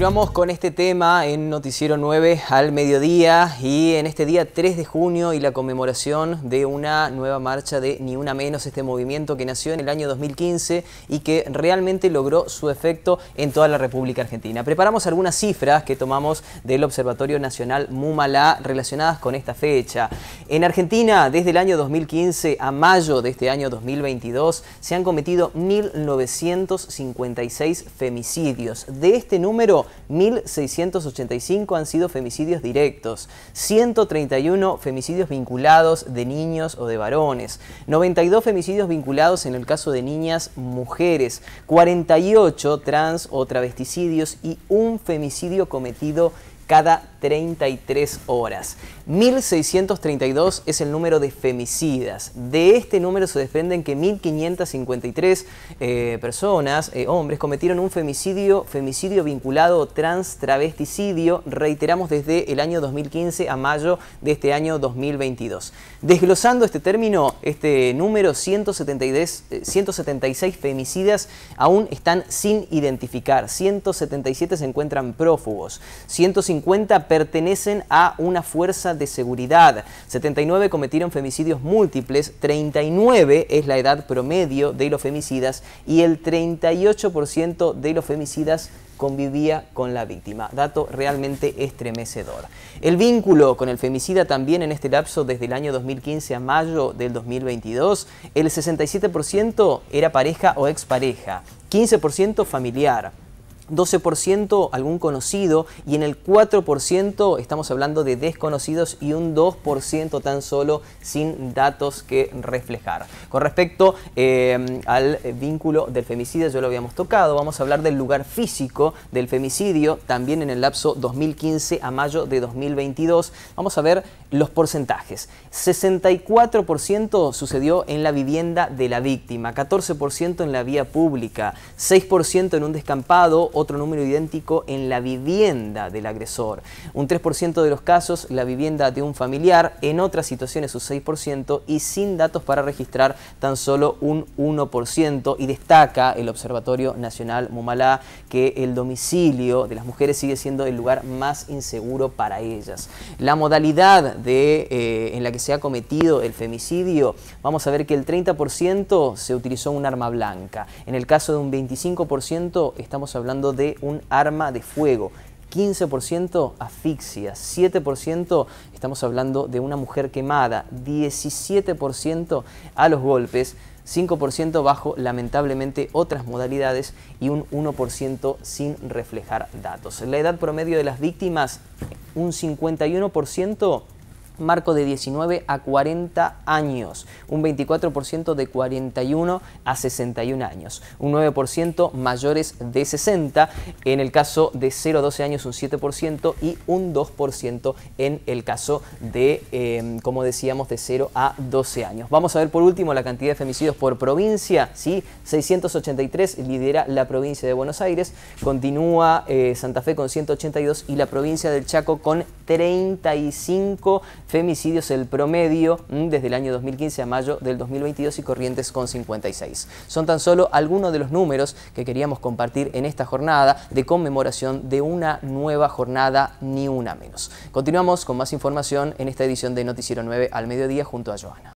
Continuamos con este tema en Noticiero 9 al mediodía y en este día 3 de junio y la conmemoración de una nueva marcha de Ni Una Menos, este movimiento que nació en el año 2015 y que realmente logró su efecto en toda la República Argentina. Preparamos algunas cifras que tomamos del Observatorio Nacional MUMALA relacionadas con esta fecha. En Argentina, desde el año 2015 a mayo de este año 2022, se han cometido 1.956 femicidios. De este número, 1.685 han sido femicidios directos, 131 femicidios vinculados de niños o de varones, 92 femicidios vinculados en el caso de niñas mujeres, 48 trans o travesticidios y un femicidio cometido cada 33 horas. 1632 es el número de femicidas. De este número se desprenden que 1553 eh, personas, eh, hombres, cometieron un femicidio, femicidio vinculado trans travesticidio, reiteramos desde el año 2015 a mayo de este año 2022. Desglosando este término, este número 176 eh, femicidas aún están sin identificar, 177 se encuentran prófugos, 150 pertenecen a una fuerza de seguridad. 79 cometieron femicidios múltiples, 39 es la edad promedio de los femicidas y el 38% de los femicidas convivía con la víctima. Dato realmente estremecedor. El vínculo con el femicida también en este lapso desde el año 2015 a mayo del 2022, el 67% era pareja o expareja, 15% familiar, 12% algún conocido y en el 4% estamos hablando de desconocidos y un 2% tan solo sin datos que reflejar. Con respecto em, al vínculo del femicidio, ...ya lo habíamos tocado, vamos a hablar del lugar físico del femicidio también en el lapso 2015 a mayo de 2022. Vamos a ver los porcentajes. 64% sucedió en la vivienda de la víctima, 14% en la vía pública, 6% en un descampado, otro número idéntico en la vivienda del agresor. Un 3% de los casos, la vivienda de un familiar, en otras situaciones un 6% y sin datos para registrar tan solo un 1%. Y destaca el Observatorio Nacional Mumalá que el domicilio de las mujeres sigue siendo el lugar más inseguro para ellas. La modalidad de, eh, en la que se ha cometido el femicidio, vamos a ver que el 30% se utilizó un arma blanca. En el caso de un 25% estamos hablando de un arma de fuego. 15% asfixia, 7% estamos hablando de una mujer quemada, 17% a los golpes, 5% bajo lamentablemente otras modalidades y un 1% sin reflejar datos. La edad promedio de las víctimas, un 51% marco de 19 a 40 años, un 24% de 41 a 61 años, un 9% mayores de 60, en el caso de 0 a 12 años un 7% y un 2% en el caso de, em, como decíamos, de 0 a 12 años. Vamos a ver por último la cantidad de femicidios por provincia, ¿sí? 683 lidera la provincia de Buenos Aires, continúa eh, Santa Fe con 182 y la provincia del Chaco con 35 femicidios el promedio mm, desde el año 2015 a mayo del 2022 y Corrientes con 56. Son tan solo algunos de los números que queríamos compartir en esta jornada de conmemoración de una nueva jornada ni una menos. Continuamos con más información en esta edición de Noticiero 9 al mediodía junto a Joana.